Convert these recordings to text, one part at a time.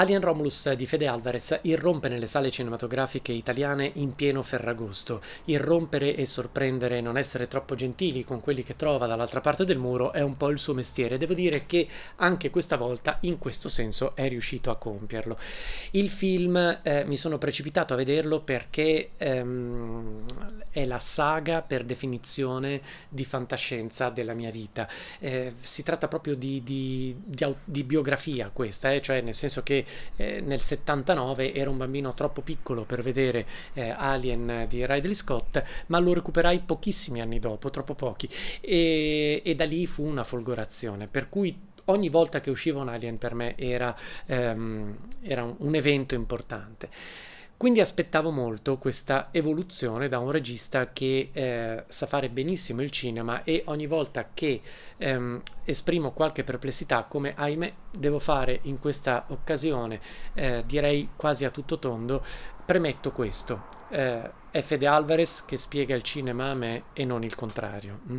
Alien Romulus di Fede Alvarez irrompe nelle sale cinematografiche italiane in pieno ferragosto. Irrompere e sorprendere e non essere troppo gentili con quelli che trova dall'altra parte del muro è un po' il suo mestiere. Devo dire che anche questa volta in questo senso è riuscito a compierlo. Il film eh, mi sono precipitato a vederlo perché ehm, è la saga per definizione di fantascienza della mia vita. Eh, si tratta proprio di, di, di, di biografia questa, eh? cioè nel senso che eh, nel 79 ero un bambino troppo piccolo per vedere eh, Alien di Ridley Scott, ma lo recuperai pochissimi anni dopo, troppo pochi, e, e da lì fu una folgorazione, per cui ogni volta che usciva un Alien per me era, um, era un, un evento importante. Quindi aspettavo molto questa evoluzione da un regista che eh, sa fare benissimo il cinema e ogni volta che ehm, esprimo qualche perplessità, come ahimè devo fare in questa occasione, eh, direi quasi a tutto tondo, premetto questo. Eh, è Fede Alvarez che spiega il cinema a me e non il contrario. Mm.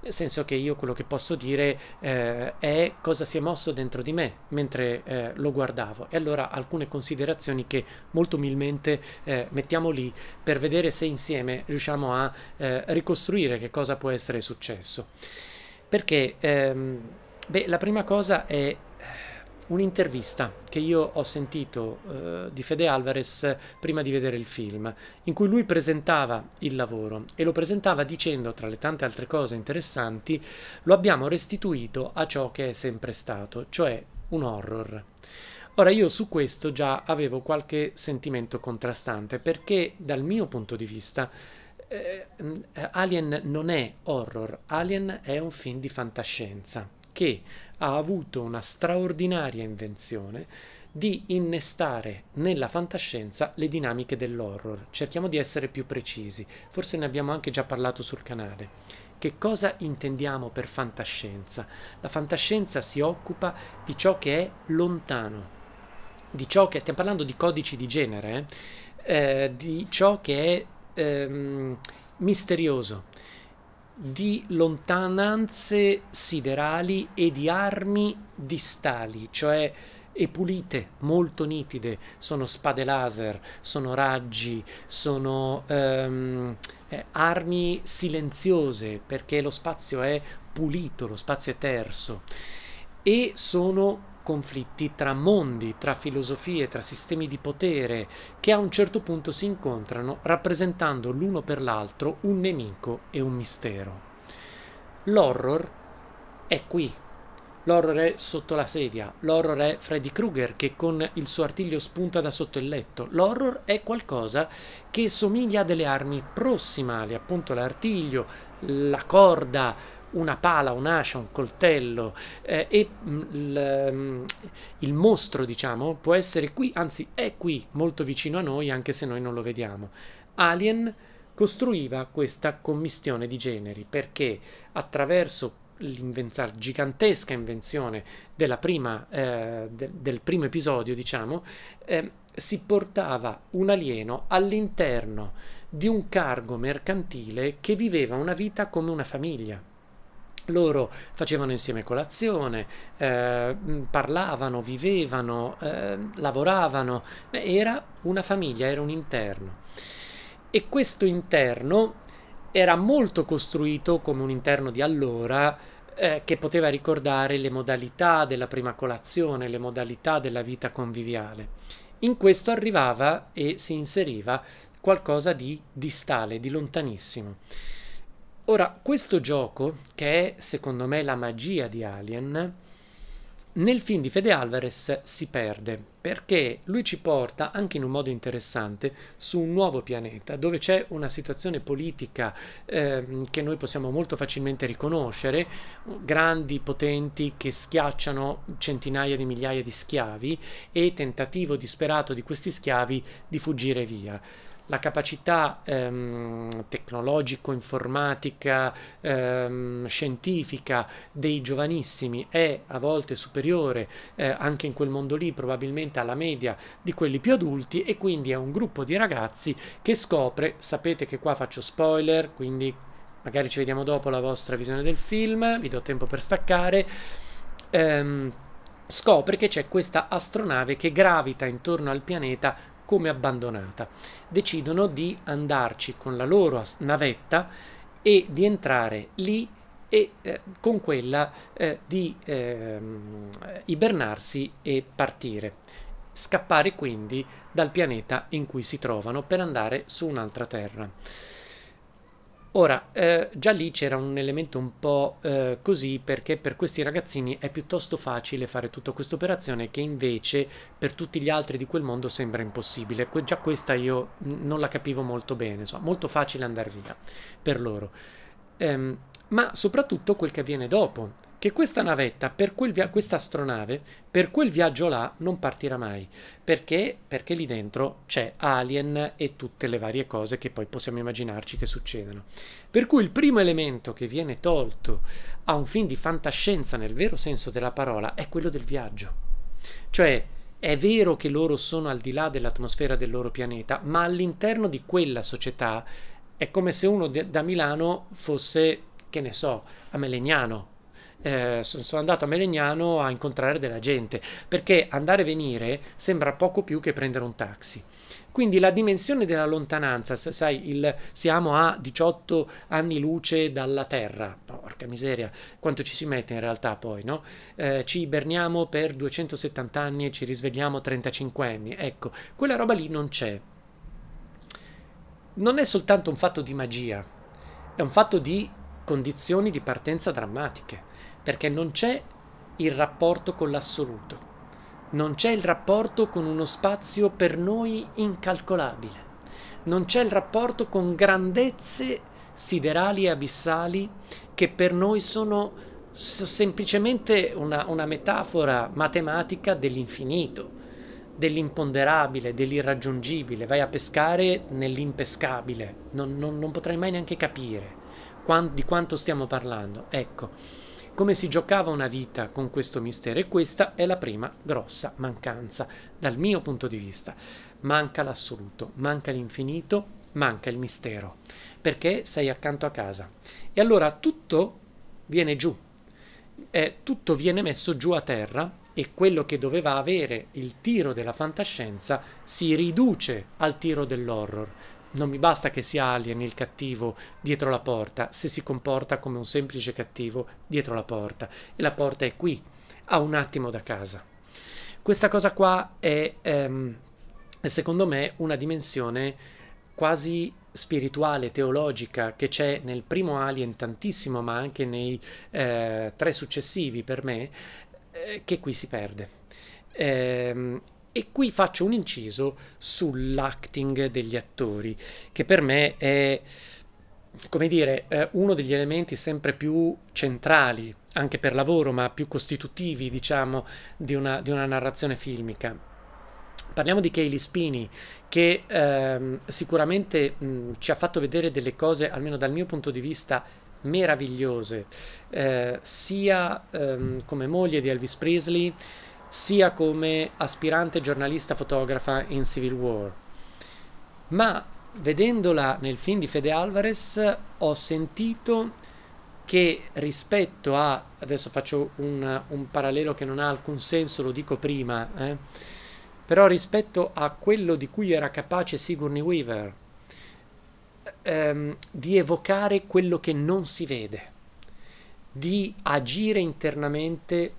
Nel senso che io quello che posso dire eh, è cosa si è mosso dentro di me mentre eh, lo guardavo. E allora alcune considerazioni che molto umilmente eh, mettiamo lì per vedere se insieme riusciamo a eh, ricostruire che cosa può essere successo. Perché ehm, beh, la prima cosa è un'intervista che io ho sentito eh, di Fede Alvarez prima di vedere il film, in cui lui presentava il lavoro e lo presentava dicendo, tra le tante altre cose interessanti, lo abbiamo restituito a ciò che è sempre stato, cioè un horror. Ora io su questo già avevo qualche sentimento contrastante perché dal mio punto di vista eh, eh Alien non è horror, Alien è un film di fantascienza che ha avuto una straordinaria invenzione di innestare nella fantascienza le dinamiche dell'horror. Cerchiamo di essere più precisi, forse ne abbiamo anche già parlato sul canale. Che cosa intendiamo per fantascienza? La fantascienza si occupa di ciò che è lontano, di ciò che stiamo parlando di codici di genere, eh, eh di ciò che è ehm, misterioso, di lontananze siderali e di armi distali, cioè e pulite, molto nitide, sono spade laser, sono raggi, sono ehm, eh, armi silenziose perché lo spazio è pulito, lo spazio è terso e sono conflitti tra mondi, tra filosofie, tra sistemi di potere che a un certo punto si incontrano rappresentando l'uno per l'altro un nemico e un mistero. L'horror è qui. L'horror è sotto la sedia, l'horror è Freddy Krueger che con il suo artiglio spunta da sotto il letto, l'horror è qualcosa che somiglia a delle armi prossimali, appunto l'artiglio, la corda, una pala, un'ascia, un coltello eh, e il, mm, mm, il mostro, diciamo, può essere qui, anzi è qui, molto vicino a noi, anche se noi non lo vediamo. Alien costruiva questa commistione di generi perché attraverso l'invenza- gigantesca invenzione prima, eh, de del primo episodio, diciamo, eh, si portava un alieno all'interno di un cargo mercantile che viveva una vita come una famiglia loro facevano insieme colazione, eh, parlavano, vivevano, eh, lavoravano, era una famiglia, era un interno. E questo interno era molto costruito come un interno di allora eh, che poteva ricordare le modalità della prima colazione, le modalità della vita conviviale. In questo arrivava e si inseriva qualcosa di distale, di lontanissimo. Ora, questo gioco, che è secondo me la magia di Alien, nel film di Fede Alvarez si perde perché lui ci porta anche in un modo interessante su un nuovo pianeta dove c'è una situazione politica eh, che noi possiamo molto facilmente riconoscere, grandi potenti che schiacciano centinaia di migliaia di schiavi e tentativo disperato di questi schiavi di fuggire via la capacità ehm, tecnologico-informatica, ehm, scientifica dei giovanissimi è a volte superiore eh, anche in quel mondo lì probabilmente alla media di quelli più adulti e quindi è un gruppo di ragazzi che scopre, sapete che qua faccio spoiler, quindi magari ci vediamo dopo la vostra visione del film, vi do tempo per staccare. Ehm, scopre che c'è questa astronave che gravita intorno al pianeta come abbandonata. Decidono di andarci con la loro navetta e di entrare lì e eh, con quella eh, di eh, ibernarsi e partire. Scappare quindi dal pianeta in cui si trovano per andare su un'altra terra. Ora, eh, già lì c'era un elemento un po' eh, così perché per questi ragazzini è piuttosto facile fare tutta questa operazione che invece per tutti gli altri di quel mondo sembra impossibile. Que già questa io non la capivo molto bene, insomma, molto facile andare via per loro. Ehm, ma soprattutto quel che avviene dopo che questa navetta, per quel via- questa astronave, per quel viaggio là non partirà mai. Perché? Perché lì dentro c'è Alien e tutte le varie cose che poi possiamo immaginarci che succedano. Per cui il primo elemento che viene tolto a un film di fantascienza nel vero senso della parola è quello del viaggio. Cioè, è vero che loro sono al di là dell'atmosfera del loro pianeta, ma all'interno di quella società è come se uno de- da Milano fosse, che ne so, a Melegnano eh, sono andato a Melegnano a incontrare della gente, perché andare e venire sembra poco più che prendere un taxi. Quindi la dimensione della lontananza, sai, il, siamo a 18 anni luce dalla Terra, porca miseria, quanto ci si mette in realtà poi, no? Eh, ci iberniamo per 270 anni e ci risvegliamo 35 anni, ecco, quella roba lì non c'è. Non è soltanto un fatto di magia, è un fatto di condizioni di partenza drammatiche perché non c'è il rapporto con l'assoluto, non c'è il rapporto con uno spazio per noi incalcolabile, non c'è il rapporto con grandezze siderali e abissali che per noi sono semplicemente una, una metafora matematica dell'infinito, dell'imponderabile, dell'irraggiungibile, vai a pescare nell'impescabile, non, non, non potrai mai neanche capire di quanto stiamo parlando. Ecco come si giocava una vita con questo mistero e questa è la prima grossa mancanza dal mio punto di vista. Manca l'assoluto, manca l'infinito, manca il mistero, perché sei accanto a casa. E allora tutto viene giù, eh, tutto viene messo giù a terra e quello che doveva avere il tiro della fantascienza si riduce al tiro dell'horror, non mi basta che sia Alien il cattivo dietro la porta, se si comporta come un semplice cattivo dietro la porta. E la porta è qui, a un attimo da casa. Questa cosa qua è, ehm, secondo me, una dimensione quasi spirituale, teologica, che c'è nel primo Alien tantissimo, ma anche nei eh, tre successivi per me, eh, che qui si perde. Ehm, e qui faccio un inciso sull'acting degli attori, che per me è, come dire, eh, uno degli elementi sempre più centrali, anche per lavoro, ma più costitutivi, diciamo, di una, di una narrazione filmica. Parliamo di Kaylee Spini che ehm, sicuramente mh, ci ha fatto vedere delle cose, almeno dal mio punto di vista, meravigliose, eh, sia ehm, come moglie di Elvis Presley, sia come aspirante giornalista fotografa in Civil War. Ma vedendola nel film di Fede Alvarez ho sentito che rispetto a, adesso faccio un, un parallelo che non ha alcun senso, lo dico prima, eh, però rispetto a quello di cui era capace Sigourney Weaver, ehm, di evocare quello che non si vede, di agire internamente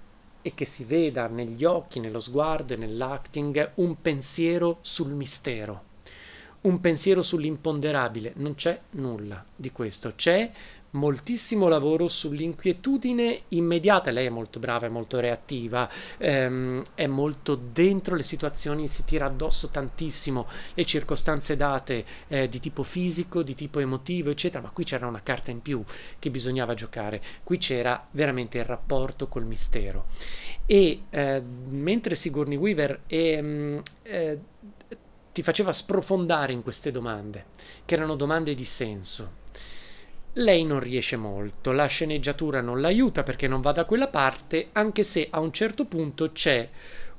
e che si veda negli occhi, nello sguardo e nell'acting un pensiero sul mistero, un pensiero sull'imponderabile. Non c'è nulla di questo, c'è moltissimo lavoro sull'inquietudine immediata, lei è molto brava, è molto reattiva, ehm, è molto dentro le situazioni, si tira addosso tantissimo le circostanze date eh, di tipo fisico, di tipo emotivo, eccetera, ma qui c'era una carta in più che bisognava giocare, qui c'era veramente il rapporto col mistero. E eh, mentre Sigourney Weaver ehm, eh, ti faceva sprofondare in queste domande, che erano domande di senso, lei non riesce molto, la sceneggiatura non l'aiuta perché non va da quella parte, anche se a un certo punto c'è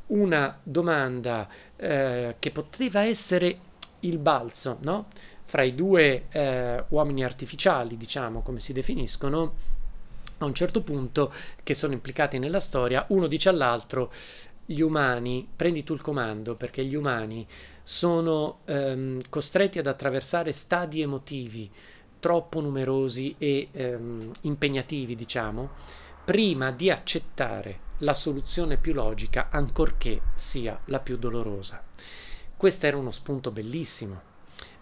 una domanda eh, che poteva essere il balzo, no? Fra i due eh, uomini artificiali, diciamo, come si definiscono, a un certo punto, che sono implicati nella storia, uno dice all'altro, gli umani, prendi tu il comando, perché gli umani sono ehm, costretti ad attraversare stadi emotivi, troppo numerosi e ehm, impegnativi, diciamo, prima di accettare la soluzione più logica, ancorché sia la più dolorosa. Questo era uno spunto bellissimo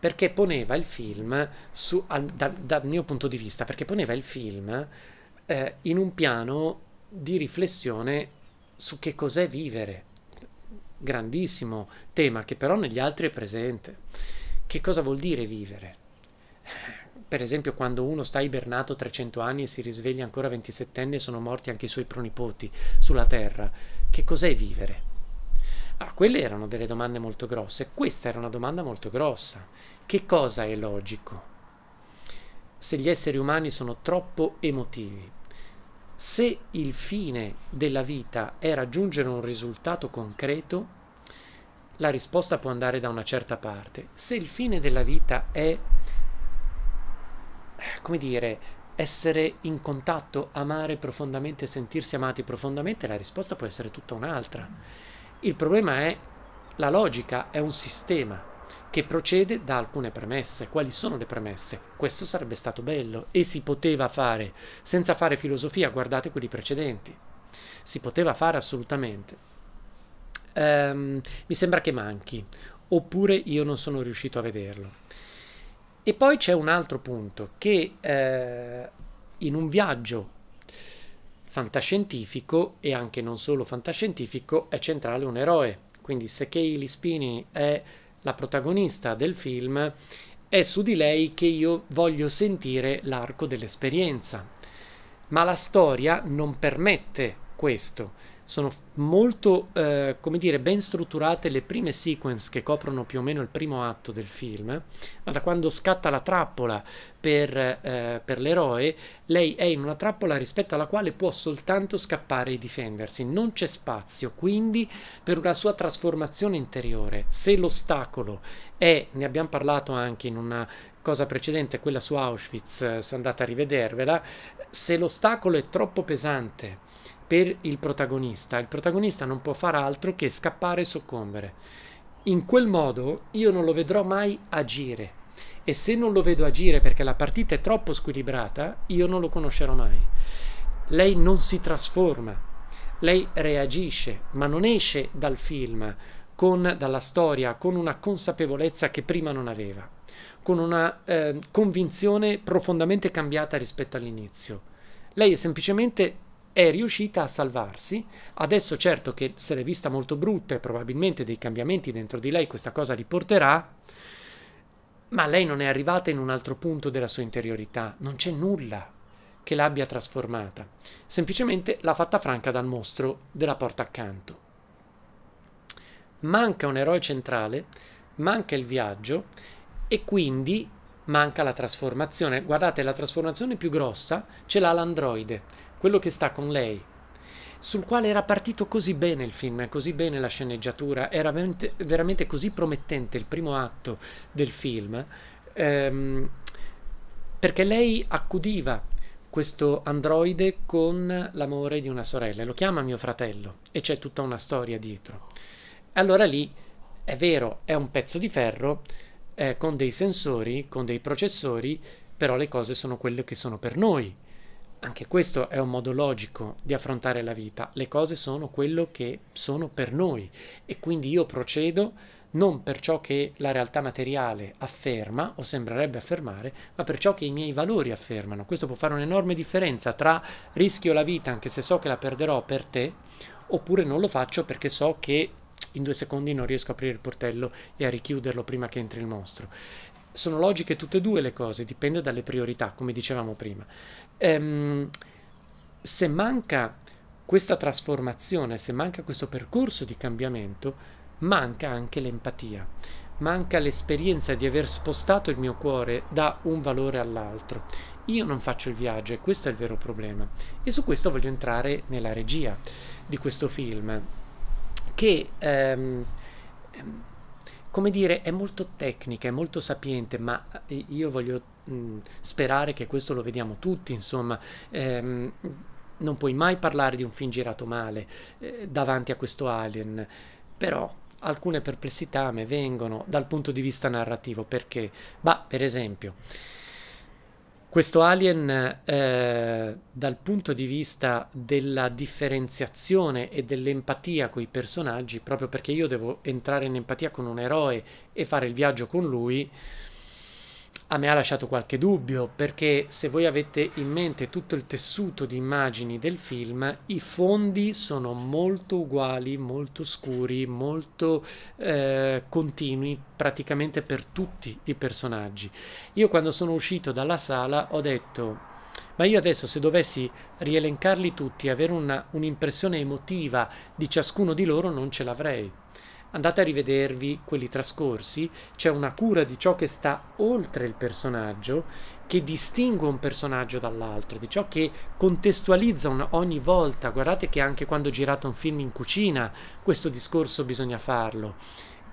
perché poneva il film, su, al, da, dal mio punto di vista, perché poneva il film eh, in un piano di riflessione su che cos'è vivere. Grandissimo tema che però negli altri è presente. Che cosa vuol dire vivere? per esempio quando uno sta ibernato 300 anni e si risveglia ancora 27enne e sono morti anche i suoi pronipoti sulla Terra, che cos'è vivere? Ah, quelle erano delle domande molto grosse, questa era una domanda molto grossa. Che cosa è logico? Se gli esseri umani sono troppo emotivi, se il fine della vita è raggiungere un risultato concreto, la risposta può andare da una certa parte. Se il fine della vita è come dire, essere in contatto, amare profondamente, sentirsi amati profondamente, la risposta può essere tutta un'altra. Il problema è la logica, è un sistema che procede da alcune premesse. Quali sono le premesse? Questo sarebbe stato bello e si poteva fare senza fare filosofia, guardate quelli precedenti. Si poteva fare assolutamente. Um, mi sembra che manchi, oppure io non sono riuscito a vederlo. E poi c'è un altro punto che eh, in un viaggio fantascientifico e anche non solo fantascientifico è centrale un eroe. Quindi se Kay Lispini è la protagonista del film, è su di lei che io voglio sentire l'arco dell'esperienza. Ma la storia non permette questo sono molto, eh, come dire, ben strutturate le prime sequence che coprono più o meno il primo atto del film, ma da quando scatta la trappola per, eh, per l'eroe, lei è in una trappola rispetto alla quale può soltanto scappare e difendersi, non c'è spazio, quindi per una sua trasformazione interiore, se l'ostacolo è, ne abbiamo parlato anche in una cosa precedente, quella su Auschwitz, eh, se andate a rivedervela, se l'ostacolo è troppo pesante, per il protagonista. Il protagonista non può far altro che scappare e soccombere. In quel modo io non lo vedrò mai agire. E se non lo vedo agire perché la partita è troppo squilibrata, io non lo conoscerò mai. Lei non si trasforma, lei reagisce, ma non esce dal film, con, dalla storia, con una consapevolezza che prima non aveva, con una eh, convinzione profondamente cambiata rispetto all'inizio. Lei è semplicemente è riuscita a salvarsi. Adesso certo che se l'è vista molto brutta e probabilmente dei cambiamenti dentro di lei questa cosa riporterà, ma lei non è arrivata in un altro punto della sua interiorità, non c'è nulla che l'abbia trasformata, semplicemente l'ha fatta franca dal mostro della porta accanto. Manca un eroe centrale, manca il viaggio e quindi manca la trasformazione. Guardate, la trasformazione più grossa ce l'ha l'androide quello che sta con lei, sul quale era partito così bene il film, così bene la sceneggiatura, era veramente, veramente così promettente il primo atto del film, ehm, perché lei accudiva questo androide con l'amore di una sorella, lo chiama mio fratello e c'è tutta una storia dietro. Allora lì è vero, è un pezzo di ferro eh, con dei sensori, con dei processori, però le cose sono quelle che sono per noi, anche questo è un modo logico di affrontare la vita, le cose sono quello che sono per noi e quindi io procedo non per ciò che la realtà materiale afferma o sembrerebbe affermare, ma per ciò che i miei valori affermano. Questo può fare un'enorme differenza tra rischio la vita anche se so che la perderò per te, oppure non lo faccio perché so che in due secondi non riesco a aprire il portello e a richiuderlo prima che entri il mostro sono logiche tutte e due le cose, dipende dalle priorità, come dicevamo prima. Ehm, se manca questa trasformazione, se manca questo percorso di cambiamento, manca anche l'empatia, manca l'esperienza di aver spostato il mio cuore da un valore all'altro. Io non faccio il viaggio e questo è il vero problema. E su questo voglio entrare nella regia di questo film, che... Ehm, come dire, è molto tecnica, è molto sapiente, ma eh, io voglio mh, mm, sperare che questo lo vediamo tutti, insomma. Ehm, non puoi mai parlare di un film girato male eh, davanti a questo alien, però alcune perplessità me vengono dal punto di vista narrativo, perché, bah, per esempio, questo alien, eh, dal punto di vista della differenziazione e dell'empatia con i personaggi, proprio perché io devo entrare in empatia con un eroe e fare il viaggio con lui, a me ha lasciato qualche dubbio perché se voi avete in mente tutto il tessuto di immagini del film, i fondi sono molto uguali, molto scuri, molto eh, continui praticamente per tutti i personaggi. Io quando sono uscito dalla sala ho detto ma io adesso se dovessi rielencarli tutti, avere una, un'impressione emotiva di ciascuno di loro non ce l'avrei andate a rivedervi quelli trascorsi, c'è una cura di ciò che sta oltre il personaggio, che distingue un personaggio dall'altro, di ciò che contestualizza un, ogni volta. Guardate che anche quando girate un film in cucina questo discorso bisogna farlo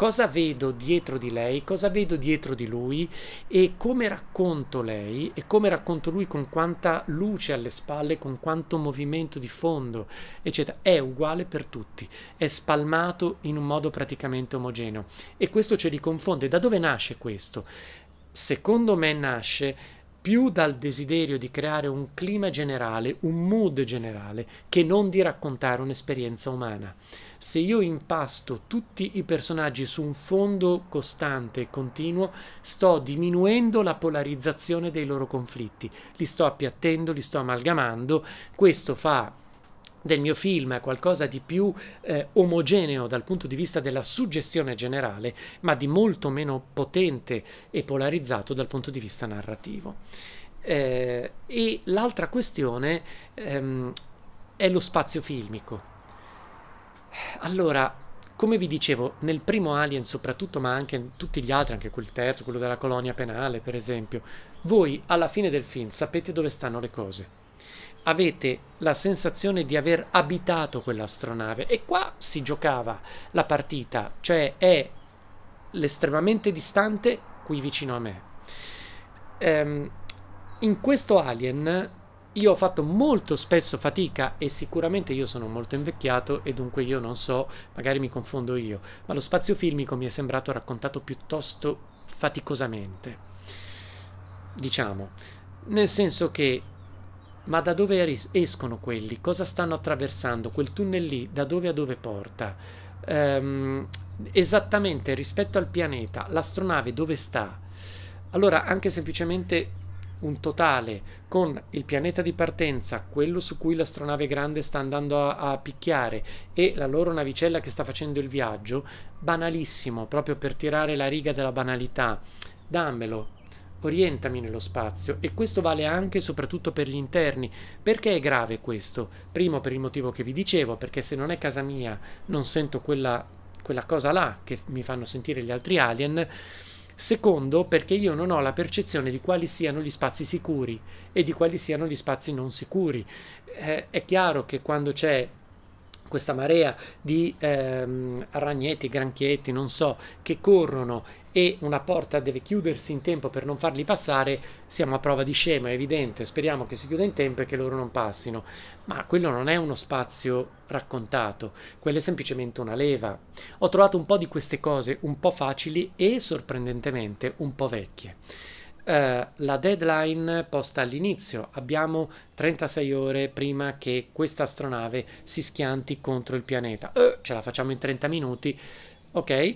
cosa vedo dietro di lei, cosa vedo dietro di lui e come racconto lei e come racconto lui con quanta luce alle spalle, con quanto movimento di fondo, eccetera. È uguale per tutti, è spalmato in un modo praticamente omogeneo e questo ci li confonde. Da dove nasce questo? Secondo me nasce più dal desiderio di creare un clima generale, un mood generale, che non di raccontare un'esperienza umana. Se io impasto tutti i personaggi su un fondo costante e continuo, sto diminuendo la polarizzazione dei loro conflitti. Li sto appiattendo, li sto amalgamando. Questo fa del mio film qualcosa di più eh, omogeneo dal punto di vista della suggestione generale, ma di molto meno potente e polarizzato dal punto di vista narrativo. Eh, e l'altra questione ehm, è lo spazio filmico. Allora, come vi dicevo, nel primo Alien soprattutto, ma anche in tutti gli altri, anche quel terzo, quello della colonia penale, per esempio, voi alla fine del film sapete dove stanno le cose. Avete la sensazione di aver abitato quell'astronave e qua si giocava la partita, cioè è l'estremamente distante qui vicino a me. Ehm, in questo Alien io ho fatto molto spesso fatica e sicuramente io sono molto invecchiato e dunque io non so, magari mi confondo io, ma lo spazio filmico mi è sembrato raccontato piuttosto faticosamente, diciamo, nel senso che ma da dove escono quelli? Cosa stanno attraversando? Quel tunnel lì da dove a dove porta? Ehm, esattamente rispetto al pianeta, l'astronave dove sta? Allora, anche semplicemente un totale con il pianeta di partenza, quello su cui l'astronave grande sta andando a, a, picchiare e la loro navicella che sta facendo il viaggio, banalissimo, proprio per tirare la riga della banalità. Dammelo, orientami nello spazio e questo vale anche e soprattutto per gli interni. Perché è grave questo? Primo per il motivo che vi dicevo, perché se non è casa mia non sento quella, quella cosa là che mi fanno sentire gli altri alien Secondo, perché io non ho la percezione di quali siano gli spazi sicuri e di quali siano gli spazi non sicuri. Eh, è chiaro che quando c'è questa marea di ehm, ragneti, granchietti, non so, che corrono e una porta deve chiudersi in tempo per non farli passare, siamo a prova di scemo, è evidente, speriamo che si chiuda in tempo e che loro non passino. Ma quello non è uno spazio raccontato, quello è semplicemente una leva. Ho trovato un po' di queste cose un po' facili e sorprendentemente un po' vecchie. Eh, la deadline posta all'inizio, abbiamo 36 ore prima che questa astronave si schianti contro il pianeta. Uh, ce la facciamo in 30 minuti, ok?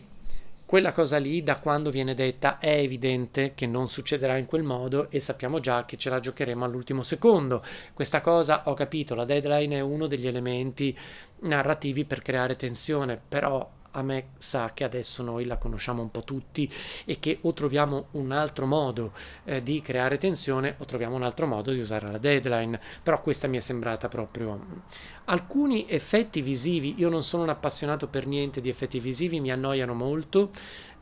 Quella cosa lì da quando viene detta è evidente che non succederà in quel modo e sappiamo già che ce la giocheremo all'ultimo secondo. Questa cosa ho capito, la deadline è uno degli elementi narrativi per creare tensione, però a me sa che adesso noi la conosciamo un po' tutti e che o troviamo un altro modo eh, di creare tensione o troviamo un altro modo di usare la deadline, però questa mi è sembrata proprio... Mm, alcuni effetti visivi, io non sono un appassionato per niente di effetti visivi, mi annoiano molto,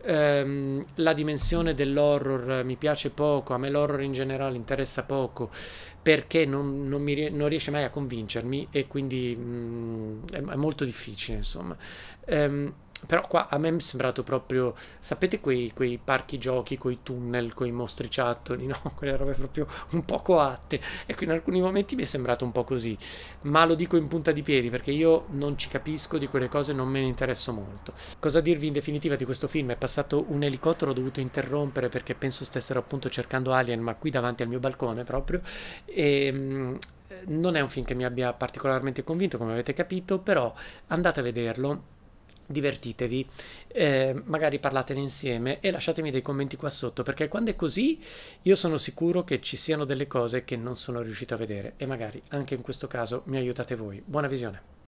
ehm, la dimensione dell'horror mi piace poco, a me l'horror in generale interessa poco perché non, non, mi, non riesce mai a convincermi e quindi mh, mm, è, è molto difficile insomma. Ehm, però qua a me mi è sembrato proprio, sapete quei, quei parchi giochi, con i tunnel, con quei mostriciattoli, no? Quelle robe proprio un po' coatte. Ecco, in alcuni momenti mi è sembrato un po' così. Ma lo dico in punta di piedi perché io non ci capisco di quelle cose, non me ne interesso molto. Cosa dirvi in definitiva di questo film? È passato un elicottero, ho dovuto interrompere perché penso stessero appunto cercando Alien, ma qui davanti al mio balcone proprio. E ehm, non è un film che mi abbia particolarmente convinto, come avete capito, però andate a vederlo divertitevi, eh, magari parlatene insieme e lasciatemi dei commenti qua sotto perché quando è così io sono sicuro che ci siano delle cose che non sono riuscito a vedere e magari anche in questo caso mi aiutate voi. Buona visione!